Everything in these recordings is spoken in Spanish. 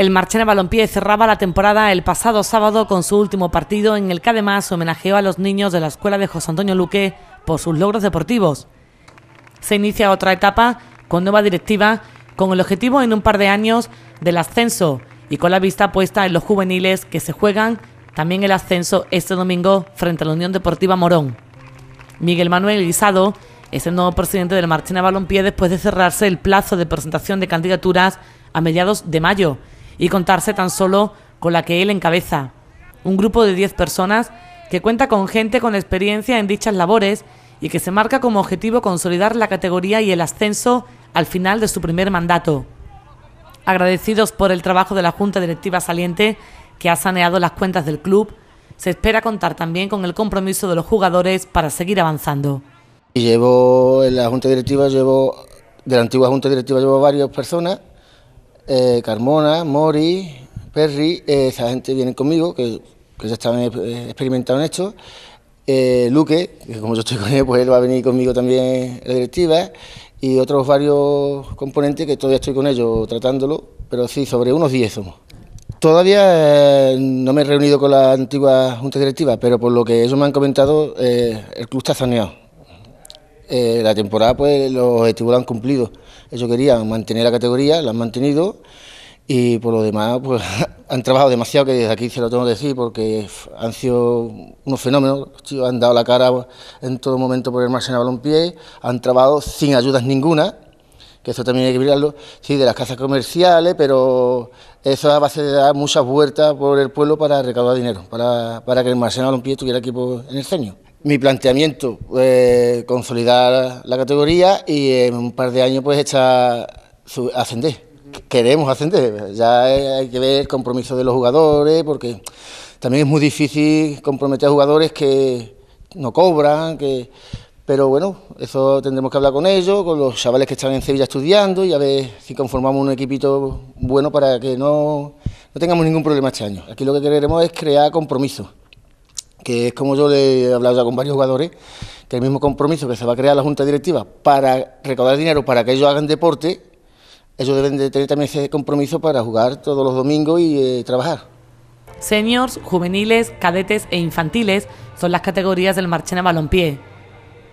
El Marchena Balompié cerraba la temporada el pasado sábado con su último partido en el que además homenajeó a los niños de la escuela de José Antonio Luque por sus logros deportivos. Se inicia otra etapa con nueva directiva con el objetivo en un par de años del ascenso y con la vista puesta en los juveniles que se juegan también el ascenso este domingo frente a la Unión Deportiva Morón. Miguel Manuel Guisado es el nuevo presidente del Marchena Balompié después de cerrarse el plazo de presentación de candidaturas a mediados de mayo y contarse tan solo con la que él encabeza, un grupo de 10 personas que cuenta con gente con experiencia en dichas labores y que se marca como objetivo consolidar la categoría y el ascenso al final de su primer mandato. Agradecidos por el trabajo de la Junta Directiva saliente que ha saneado las cuentas del club, se espera contar también con el compromiso de los jugadores para seguir avanzando. Llevo en la Junta Directiva, llevo de la antigua Junta Directiva llevo varias personas eh, Carmona, Mori, Perry, eh, esa gente viene conmigo, que, ya están eh, experimentados en esto. Luque, que como yo estoy con él, pues él va a venir conmigo también la directiva, y otros varios componentes que todavía estoy con ellos tratándolo, pero sí, sobre unos 10 somos. Todavía no me he reunido con la antigua junta directiva, pero por lo que ellos me han comentado, el club está saneado. Eh, la temporada pues los objetivos han cumplido. ellos querían, mantener la categoría, la han mantenido y por lo demás pues han trabajado demasiado, que desde aquí se lo tengo que decir, porque han sido unos fenómenos, han dado la cara en todo momento por el marcenado a balompié, han trabajado sin ayudas ninguna, que eso también hay que mirarlo, sí, de las casas comerciales, pero eso a base de dar muchas vueltas por el pueblo para recaudar dinero, para, que el marcenado a balompié tuviera equipo en el ceño mi planteamiento, eh, consolidar la categoría y en un par de años pues echar, ascender. Queremos ascender, ya hay que ver el compromiso de los jugadores, porque también es muy difícil comprometer a jugadores que no cobran, que pero bueno, eso tendremos que hablar con ellos, con los chavales que están en Sevilla estudiando y a ver si conformamos un equipito bueno para que no, no tengamos ningún problema este año. Aquí lo que queremos es crear compromiso que es como yo le he hablado ya con varios jugadores, que el mismo compromiso que se va a crear la Junta Directiva para recaudar dinero para que ellos hagan deporte, ellos deben de tener también ese compromiso para jugar todos los domingos y eh, trabajar. Seniors, juveniles, cadetes e infantiles son las categorías del Marchena Balompié.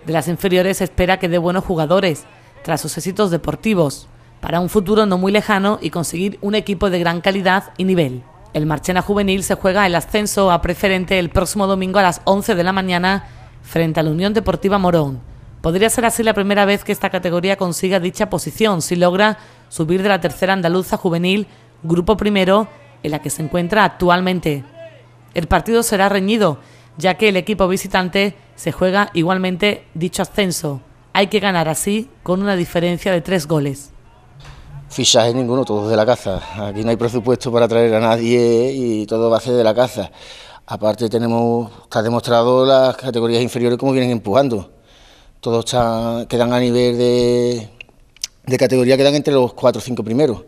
De las inferiores se espera que dé buenos jugadores, tras sus éxitos deportivos, para un futuro no muy lejano y conseguir un equipo de gran calidad y nivel. El Marchena Juvenil se juega el ascenso a preferente el próximo domingo a las 11 de la mañana frente a la Unión Deportiva Morón. Podría ser así la primera vez que esta categoría consiga dicha posición si logra subir de la tercera andaluza juvenil, grupo primero, en la que se encuentra actualmente. El partido será reñido, ya que el equipo visitante se juega igualmente dicho ascenso. Hay que ganar así con una diferencia de tres goles fichaje ninguno, todos de la caza. Aquí no hay presupuesto para traer a nadie y todo va a ser de la caza. Aparte tenemos, está demostrado las categorías inferiores como vienen empujando. Todos están, quedan a nivel de, categoría, quedan entre los cuatro o cinco primeros.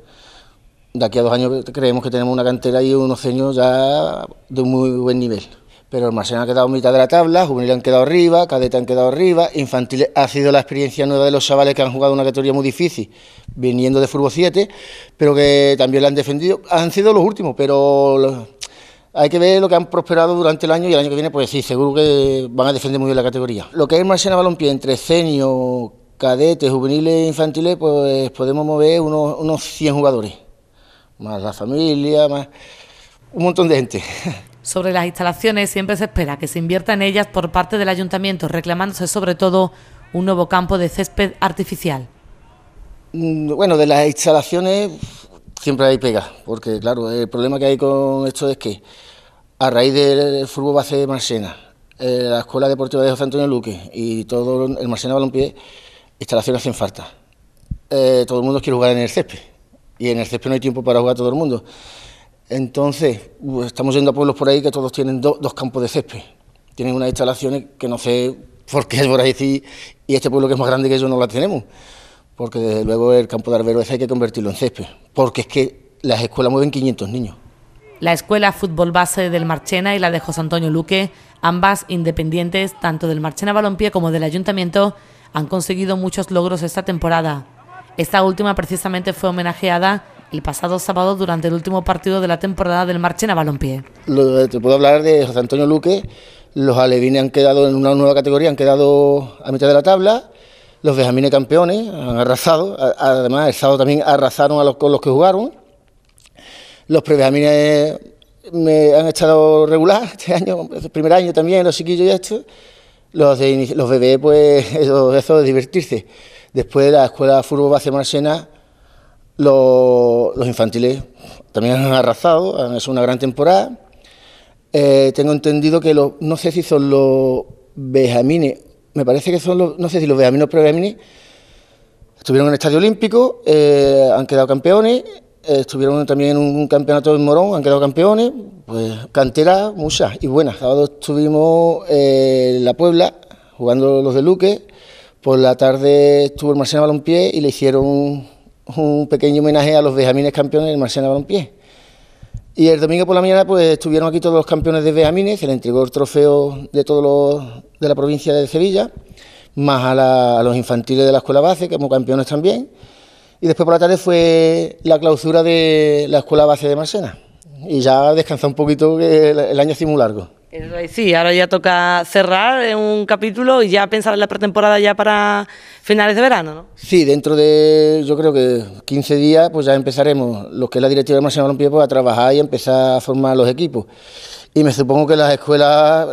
De aquí a dos años creemos que tenemos una cantera y unos ceños ya de un muy buen nivel pero el Marcena ha quedado en mitad de la tabla, ...juveniles han quedado arriba, cadetes han quedado arriba, ...infantiles, ha sido la experiencia nueva de los chavales que han jugado una categoría muy difícil, viniendo de Fútbol 7, pero que también la han defendido. Han sido los últimos, pero hay que ver lo que han prosperado durante el año y el año que viene, pues sí, seguro que van a defender muy bien la categoría. Lo que es el Marcena Balompié entre senio cadetes, juveniles e infantiles, pues podemos mover unos, unos 100 jugadores, más la familia, más un montón de gente. sobre las instalaciones, siempre se espera que se invierta en ellas por parte del ayuntamiento, reclamándose sobre todo un nuevo campo de césped artificial. Mm, bueno, de las instalaciones siempre hay pega, porque claro, el problema que hay con esto es que a raíz del fútbol base de Marsena, eh, la Escuela Deportiva de José Antonio Luque y todo el Marsena Balompié, instalaciones hacen falta. Eh, todo el mundo quiere jugar en el césped y en el césped no hay tiempo para jugar todo el mundo. Entonces, estamos yendo a pueblos por ahí que todos tienen dos campos de césped. Tienen unas instalaciones que no sé por qué es por ahí y este pueblo que es más grande que ellos no la tenemos. Porque desde luego el campo de Arbero hay que convertirlo en césped. Porque es que las escuelas mueven 500 niños. La escuela fútbol base del Marchena y la de José Antonio Luque, ambas independientes tanto del Marchena Balompié como del Ayuntamiento, han conseguido muchos logros esta temporada. Esta última precisamente fue homenajeada el pasado sábado durante el último partido de la temporada del Marchena a Balompié. te puedo hablar de José Antonio Luque. Los alevines han quedado en una nueva categoría, han quedado a mitad de la tabla. Los vejamines campeones han arrasado. Además, el sábado también arrasaron a los, que jugaron. Los Prebenjamines me han estado regular este año, el este primer año también, los chiquillos y esto. Los, los bebés, pues, eso, eso es divertirse. Después, la escuela de fútbol base Marchena... Los, infantiles también han arrasado, han hecho una gran temporada. Eh, tengo entendido que los, no sé si son los ...bejamines... me parece que son los, no sé si los Benjamines o estuvieron en el Estadio Olímpico, eh, han quedado campeones, eh, estuvieron también en un campeonato en Morón, han quedado campeones, pues cantera muchas y buenas. Sábado estuvimos en La Puebla jugando los de Luque, por la tarde estuvo el Marcelo Balompié y le hicieron un pequeño homenaje a los Bejamines campeones del Marsena Balompié. Y el domingo por la mañana pues estuvieron aquí todos los campeones de Bejamines, se le entregó el trofeo de todos los de la provincia de Sevilla, más a, los infantiles de la escuela base, que como campeones también. Y después por la tarde fue la clausura de la escuela base de Marsena. Y ya descansó un poquito, el año ha sido muy largo. Sí, ahora ya toca cerrar un capítulo y ya pensar en la pretemporada ya para finales de verano, ¿no? Sí, dentro de yo creo que 15 días pues ya empezaremos, los que es la directiva de Máximo Balompié, pues a trabajar y empezar a formar los equipos. Y me supongo que las escuelas